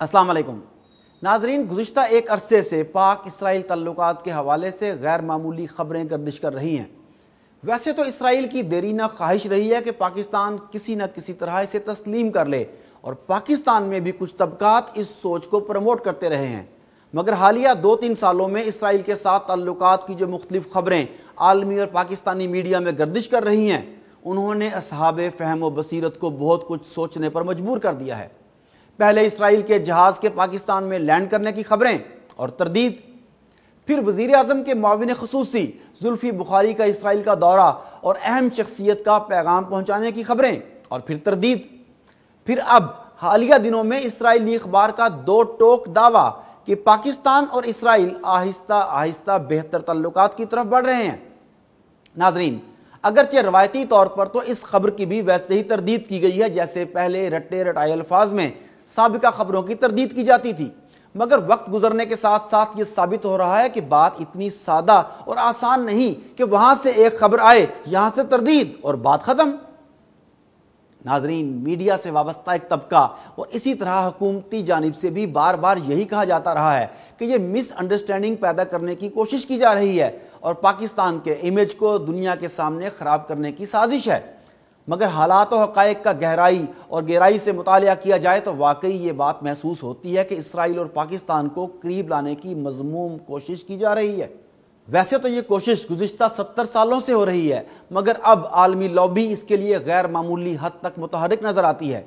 असलकम नाजरीन गुज्त एक अरसे से पाक इसराइल तल्लक के हवाले से गैर मामूली खबरें गर्दिश कर रही हैं वैसे तो इसराइल की देरीना ख्वाहिश रही है कि पाकिस्तान किसी न किसी तरह इसे तस्लीम कर ले और पाकिस्तान में भी कुछ तबकात इस सोच को प्रमोट करते रहे हैं मगर हालिया दो तीन सालों में इसराइल के साथ ताल्लुक की जो मुख्तलिफ खबरें आलमी और पाकिस्तानी मीडिया में गर्दिश कर रही हैं उन्होंने असहाब फहम व बसीरत को बहुत कुछ सोचने पर मजबूर कर दिया है पहले इसराइल के जहाज के पाकिस्तान में लैंड करने की खबरें और तरदीद फिर वजीर अजम के माविन खसूसी जुल्फी बुखारी का इसराइल का दौरा और अहम शख्सियत का पैगाम पहुंचाने की खबरें और फिर तरदीद फिर अब हालिया दिनों में इसराइली अखबार का दो टोक दावा कि पाकिस्तान और इसराइल आहिस्ता आहिस्ता बेहतर तल्लुक की तरफ बढ़ रहे हैं नाजरीन अगरचे रवायती तौर पर तो इस खबर की भी वैसे ही तरदीद की गई है जैसे पहले रट्टे रटाई अल्फाज में सबका खबरों की तरदीद की जाती थी मगर वक्त गुजरने के साथ साथ ये साबित हो रहा है कि बात इतनी सादा और आसान नहीं कि वहां से एक खबर आए यहां से तरदीद और बात ख़त्म नाजरीन मीडिया से वाबस्ता एक तबका और इसी तरह हुकूमती जानब से भी बार बार यही कहा जाता रहा है कि यह मिसअंडरस्टैंडिंग पैदा करने की कोशिश की जा रही है और पाकिस्तान के इमेज को दुनिया के सामने ख़राब करने की साजिश है मगर हालात और हक़ का गहराई और गहराई से मुताल किया जाए तो वाकई ये बात महसूस होती है कि इसराइल और पाकिस्तान को करीब लाने की मजमूम कोशिश की जा रही है वैसे तो ये कोशिश गुजशत सत्तर सालों से हो रही है मगर अब आलमी लॉबी इसके लिए गैर मामूली हद तक मुतहरक नज़र आती है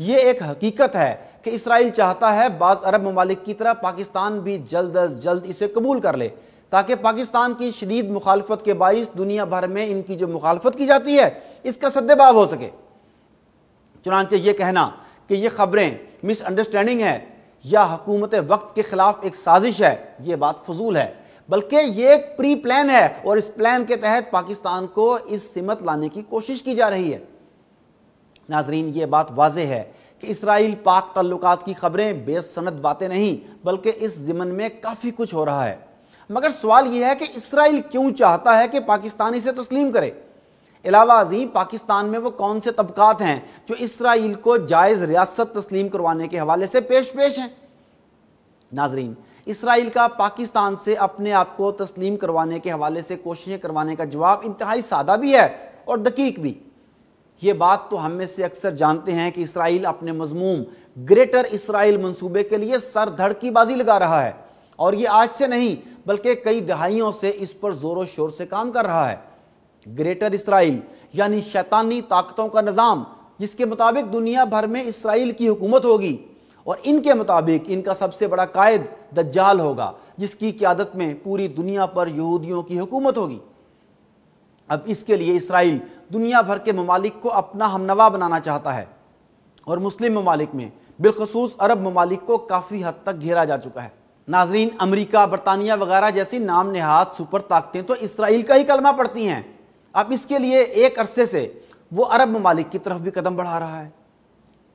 ये एक हकीकत है कि इसराइल चाहता है बाज़ अरब ममालिक की तरह पाकिस्तान भी जल्द अज जल्द इसे कबूल कर ले ताकि पाकिस्तान की शदीद मुखालफत के बाईस दुनिया भर में इनकी जो मुखालफत की जाती है इसका सद्देबाव हो सके चुनाचे ये कहना कि ये खबरें मिसअंडरस्टैंडिंग है या हकूमत वक्त के खिलाफ एक साजिश है ये बात फजूल है बल्कि ये एक प्री प्लान है और इस प्लान के तहत पाकिस्तान को इस सिमत लाने की कोशिश की जा रही है नाजरीन ये बात वाज है कि इसराइल पाक तल्लुक की खबरें बेसनत बातें नहीं बल्कि इस ज़मन में काफ़ी कुछ हो रहा है मगर सवाल यह है कि इसराइल क्यों चाहता है कि पाकिस्तान इसे तस्लीम करे अलावा अजीम पाकिस्तान में वो कौन से तबकात हैं जो इसराइल को जायज़ रियासत तस्लीम करवाने के हवाले से पेश पेश हैं नाजरीन इसराइल का पाकिस्तान से अपने आप को तस्लीम करवाने के हवाले से कोशिशें करवाने का जवाब इंतहाई सादा भी है और दकीक भी ये बात तो हम में से अक्सर जानते हैं कि इसराइल अपने मजमूम ग्रेटर इसराइल मनसूबे के लिए सर धड़ की बाजी लगा रहा है और ये आज से नहीं बल्कि कई दहाइयों से इस पर ज़ोरों शोर से काम कर रहा है ग्रेटर इसराइल यानी शैतानी ताकतों का निज़ाम जिसके मुताबिक दुनिया भर में इसराइल की हुकूमत होगी और इनके मुताबिक इनका सबसे बड़ा कायद दज्जाल होगा जिसकी क्यादत में पूरी दुनिया पर यहूदियों की हुकूमत होगी अब इसके लिए इसराइल दुनिया भर के ममालिक को अपना हमनवा बनाना चाहता है और मुस्लिम ममालिक में बिलखसूस अरब ममालिक को काफ़ी हद तक घेरा जा चुका है नाजरीन अमरीका बरतानिया वगैरह जैसी नाम नहाद सुपर ताकतें तो इसराइल का ही कलमा पड़ती हैं अब इसके लिए एक अरसे से वो अरब ममालिक की तरफ भी कदम बढ़ा रहा है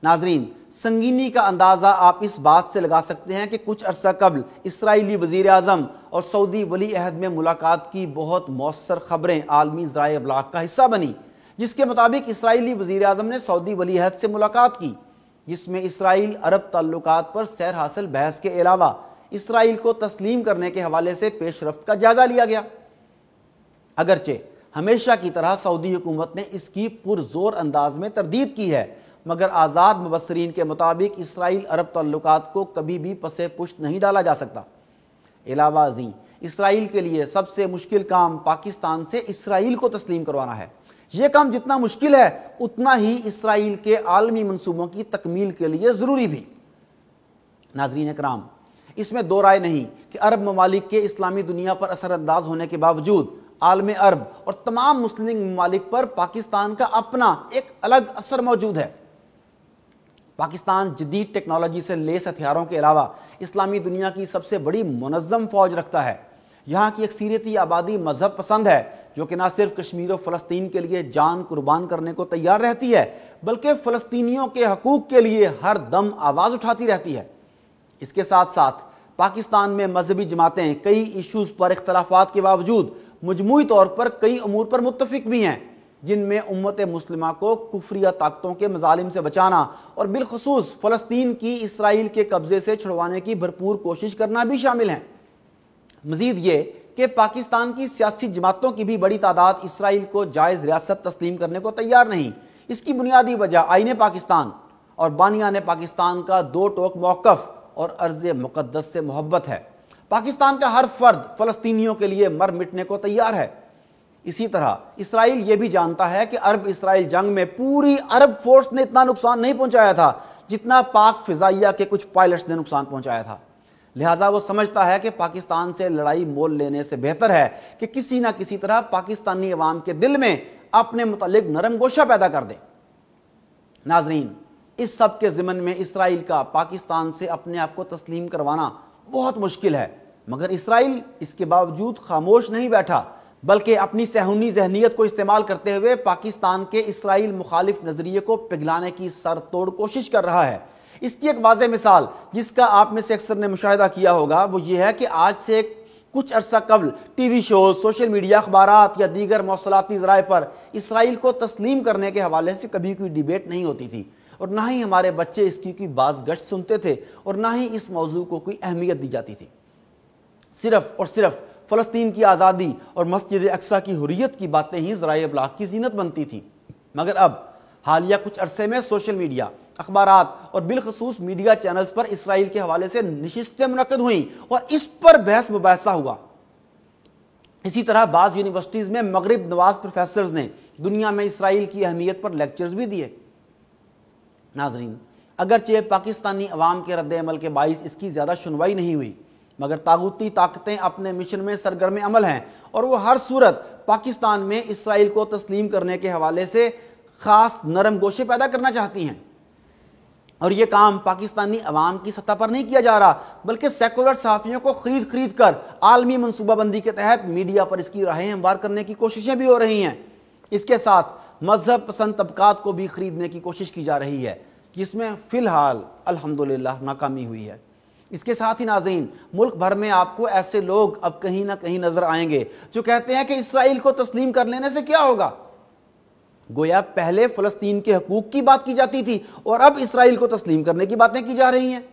नाजरीन संगीनी का अंदाज़ा आप इस बात से लगा सकते हैं कि कुछ अरसा कबल इसराइली वज़ी अजम और सऊदी वली अहद में मुलाकात की बहुत मौसर ख़बरें आलमी ज़राए अबलाक का हिस्सा बनी जिसके मुताबिक इसराइली वज़ी अजम ने सऊदी वली अहद से मुलाकात की जिसमें इसराइल अरब ताल्लुक पर सैर हासिल बहस के अलावा इसराइल को तस्लीम करने के हवाले से पेशरफ का जायज़ा लिया गया अगरचे हमेशा की तरह सऊदी हुकूमत ने इसकी पुरजोर अंदाज में तरदीद की है मगर आज़ाद मुबसरीन के मुताबिक इसराइल अरब तल्लुक को कभी भी पसे पुश्त नहीं डाला जा सकता अलावा जी इसराइल के लिए सबसे मुश्किल काम पाकिस्तान से इसराइल को तस्लीम करवाना है ये काम जितना मुश्किल है उतना ही इसराइल के आलमी मनसूबों की तकमील के लिए ज़रूरी भी नाजरीन कराम इसमें दो राय नहीं कि अरब ममालिक के इस्लामी दुनिया पर असरअंदाज होने के बावजूद आलम अरब और तमाम मुस्लिम ममालिक पर पाकिस्तान का अपना एक अलग असर मौजूद है पाकिस्तान जदीद टेक्नोलॉजी से लेस हथियारों के अलावा इस्लामी दुनिया की सबसे बड़ी मनज़म फ़ौज रखता है यहाँ की अक्सरीती आबादी मजहब पसंद है जो कि ना सिर्फ कश्मीर और फ़लस्तीन के लिए जान कुर्बान करने को तैयार रहती है बल्कि फलस्तियों के हकूक़ के लिए हर दम आवाज़ उठाती रहती है इसके साथ साथ पाकिस्तान में मजहबी जमातें कई इश्यूज़ पर इख्तलाफात के बावजूद मजमू तौर पर कई अमूर पर मुतफिक भी हैं जिनमें उम्मत मुस्लिमा को कुफरिया ताकतों के मजालिम से बचाना और बिलखसूस फ़लस्तीन की इसराइल के कब्ज़े से छुड़वाने की भरपूर कोशिश करना भी शामिल है मजीद ये कि पाकिस्तान की सियासी जमातों की भी बड़ी तादाद इसराइल को जायज़ रियासत तस्लीम करने को तैयार नहीं इसकी बुनियादी वजह आइन पाकिस्तान और बानिया ने पाकिस्तान का दो टोक मौकफ और अर्ज़ मुक़दस से मोहब्बत है पाकिस्तान का हर फर्द फलस्तीनियों के लिए मर मिटने को तैयार है इसी तरह इसराइल यह भी जानता है कि अरब इसराइल जंग में पूरी अरब फोर्स ने इतना नुकसान नहीं पहुंचाया था जितना पाक फिजाइया के कुछ पायलट्स ने नुकसान पहुंचाया था लिहाजा वो समझता है कि पाकिस्तान से लड़ाई मोल लेने से बेहतर है कि किसी ना किसी तरह पाकिस्तानी अवाम के दिल में अपने मुतलिक नरम गोशा पैदा कर दे नाजरीन इस सब के ज़िमन में इसराइल का पाकिस्तान से अपने आप को तस्लीम करवाना बहुत मुश्किल है मगर इसराइल इसके बावजूद खामोश नहीं बैठा बल्कि अपनी सहूनी जहनीत को इस्तेमाल करते हुए पाकिस्तान के इसराइल मुखालिफ नज़रिए को पिघलाने की सर तोड़ कोशिश कर रहा है इसकी एक वाज मिसाल जिसका आप में से अक्सर ने मुशाह किया होगा वो ये है कि आज से कुछ अर्सा कबल T V shows social media अखबार या दीगर मौसलाती ज़राए पर इसराइल को तस्लीम करने के हवाले से कभी कोई डिबेट नहीं होती थी और ना ही हमारे बच्चे इसकी कोई बाज गश्त सुनते थे और ना ही इस मौजू को कोई अहमियत दी जाती थी सिर्फ और सिर्फ फ़लस्तीन की आज़ादी और मस्जिद अक्सा की हुरियत की बातें ही जरा अबलाग की जीनत बनती थी मगर अब हालिया कुछ अरसे में सोशल मीडिया अखबार और बिलखसूस मीडिया चैनल्स पर इसराइल के हवाले से नशस्तें मुनद हुई और इस पर बहस मुबासा हुआ इसी तरह बाज़ यूनिवर्सिटीज़ में मगरब नवाज प्रोफेसर ने दुनिया में इसराइल की अहमियत पर लेक्चर्स भी दिए नाजरीन अगरचे पाकिस्तानी अवाम के रद्द अमल के बायस इसकी ज़्यादा सुनवाई नहीं हुई मगर तागुती ताकतें अपने मिशन में सरगर्म अमल हैं और वो हर सूरत पाकिस्तान में इसराइल को तस्लीम करने के हवाले से ख़ास नरम गोशे पैदा करना चाहती हैं और ये काम पाकिस्तानी अवाम की सतह पर नहीं किया जा रहा बल्कि सेकुलर सहाफ़ियों को ख़रीद खरीद कर आलमी मनसूबाबंदी के तहत मीडिया पर इसकी राहें हमवार करने की कोशिशें भी हो रही हैं इसके साथ मजहब पसंद तबकात को भी ख़रीदने की कोशिश की जा रही है जिसमें फ़िलहाल अलहमदिल्ला नाकामी हुई है इसके साथ ही नाजीन मुल्क भर में आपको ऐसे लोग अब कहीं ना कहीं नजर आएंगे जो कहते हैं कि इसराइल को तस्लीम कर लेने से क्या होगा गोया पहले फ़लस्तीन के हकूक़ की बात की जाती थी और अब इसराइल को तस्लीम करने की बातें की जा रही हैं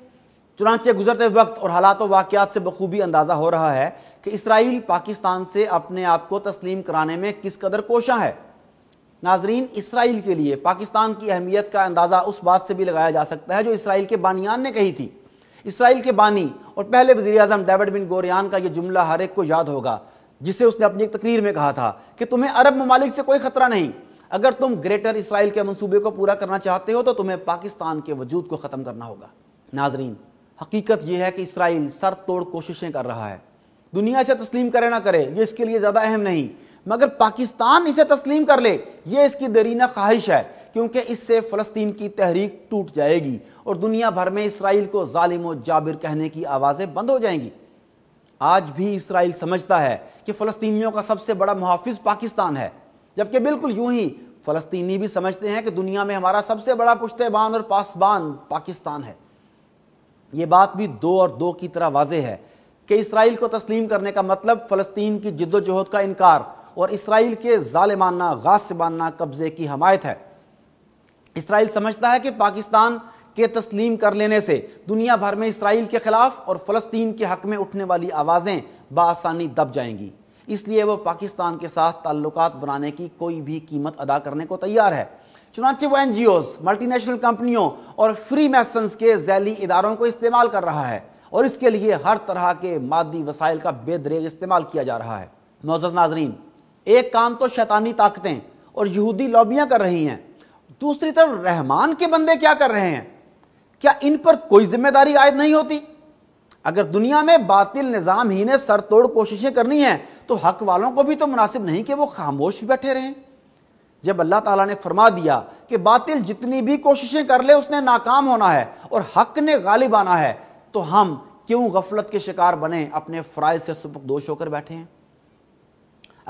चुनाचे गुजरते वक्त और हालात वाक्यात से बखूबी अंदाज़ा हो रहा है कि इसराइल पाकिस्तान से अपने आप को तस्लीम कराने में किस कदर कोशा है नाजरीन इसराइल के लिए पाकिस्तान की अहमियत का अंदाज़ा उस बात से भी लगाया जा सकता है जो इसराइल के बानियान ने कही थी इसराइल के बानी और पहले वजी अजम डेविड बिन गोरियान का यह जुमला हर एक को याद होगा जिसे उसने अपनी एक तकरीर में कहा था कि तुम्हें अरब ममालिक से कोई खतरा नहीं अगर तुम ग्रेटर इसराइल के मनसूबे को पूरा करना चाहते हो तो तुम्हें पाकिस्तान के वजूद को ख़त्म करना होगा नाजरीन हकीकत यह है कि इसराइल सर तोड़ कोशिशें कर रहा है दुनिया इसे तस्लीम करे ना करे ये इसके लिए ज़्यादा अहम नहीं मगर पाकिस्तान इसे तस्लीम कर ले ये इसकी दरीना ख्वाहिश है क्योंकि इससे फ़लस्तीन की तहरीक टूट जाएगी और दुनिया भर में इसराइल को ालिम व जाबिर कहने की आवाज़ें बंद हो जाएंगी आज भी इसराइल समझता है कि फ़लस्तियों का सबसे बड़ा मुहाफ़ पाकिस्तान है जबकि बिल्कुल यूं ही फ़लस्तीनी भी समझते हैं कि दुनिया में हमारा सबसे बड़ा पुश्तबान और पासबान पाकिस्तान है ये बात भी दो और दो की तरह वाज है कि इसराइल को तस्लीम करने का मतलब फ़लस्तीन की जद्दोजहद का इनकार और इसराइल के ालिमाना गासबाना कब्ज़े की हमायत है इसराइल समझता है कि पाकिस्तान के तस्लीम कर लेने से दुनिया भर में इसराइल के खिलाफ और फ़लस्तीन के हक में उठने वाली आवाज़ें बसानी दब जाएंगी इसलिए वह पाकिस्तान के साथ ताल्लुक बनाने की कोई भी कीमत अदा करने को तैयार है चुनाचे वो एन जी ओज नेशनल कंपनियों और फ्री मैसन्स के जैली इदारों को इस्तेमाल कर रहा है और इसके लिए हर तरह के मादी वसाइल का बेदरेग इस्तेमाल किया जा रहा है नौजर नाजरीन एक काम तो शैतानी ताकतें और यहूदी लॉबियां कर रही हैं दूसरी तरफ रहमान के बंदे क्या कर रहे हैं क्या इन पर कोई जिम्मेदारी आयद नहीं होती अगर दुनिया में बातिल निज़ाम ही ने सर तोड़ कोशिशें करनी है तो हक वालों को भी तो मुनासिब नहीं कि वो खामोश बैठे रहें जब अल्लाह ताला ने फरमा दिया कि बातिल जितनी भी कोशिशें कर ले उसने नाकाम होना है और हक ने गालिब आना है तो हम क्यों गफलत के शिकार बने अपने फ्राइज से दोष होकर बैठे हैं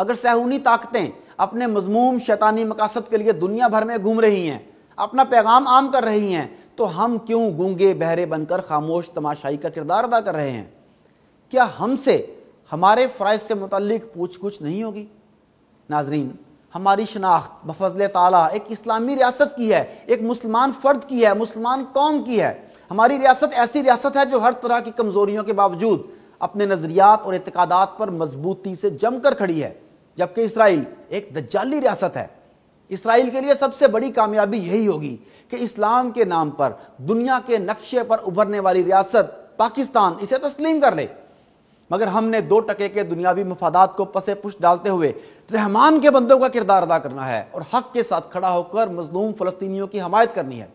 अगर सहूनी ताकतें अपने मजमूम शैतानी मकासद के लिए दुनिया भर में घूम रही हैं अपना पैगाम आम कर रही हैं तो हम क्यों गूंगे बहरे बनकर खामोश तमाशाई का किरदार अदा कर रहे हैं क्या हमसे हमारे फ़राइज से मुतलिक पूछ कुछ नहीं होगी नाजरीन हमारी शनाख्त बफजल ताला एक इस्लामी रियासत की है एक मुसलमान फ़र्द की है मुसलमान कौम की है हमारी रियासत ऐसी रियासत है जो हर तरह की कमज़ोरियों के बावजूद अपने नज़रियात और इतकादात पर मजबूती से जमकर खड़ी है जबकि इसराइल एक दज्जाली रियासत है इसराइल के लिए सबसे बड़ी कामयाबी यही होगी कि इस्लाम के नाम पर दुनिया के नक्शे पर उभरने वाली रियासत पाकिस्तान इसे तस्लीम कर ले मगर हमने दो टके के दुनियावी मफादात को पसे पुश डालते हुए रहमान के बंदों का किरदार अदा करना है और हक के साथ खड़ा होकर मजलूम फलस्तियों की हमायत करनी है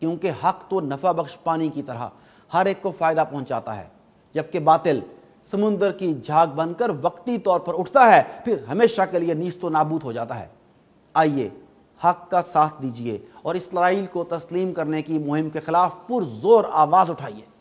क्योंकि हक तो नफा बख्श पानी की तरह हर एक को फ़ायदा पहुंचाता है जबकि बातिल समुंदर की झाग बनकर वक्ती तौर पर उठता है फिर हमेशा के लिए नीस्तो नाबूद हो जाता है आइए हक का साथ दीजिए और इसराइल को तस्लीम करने की मुहिम के खिलाफ पुरजोर आवाज उठाइए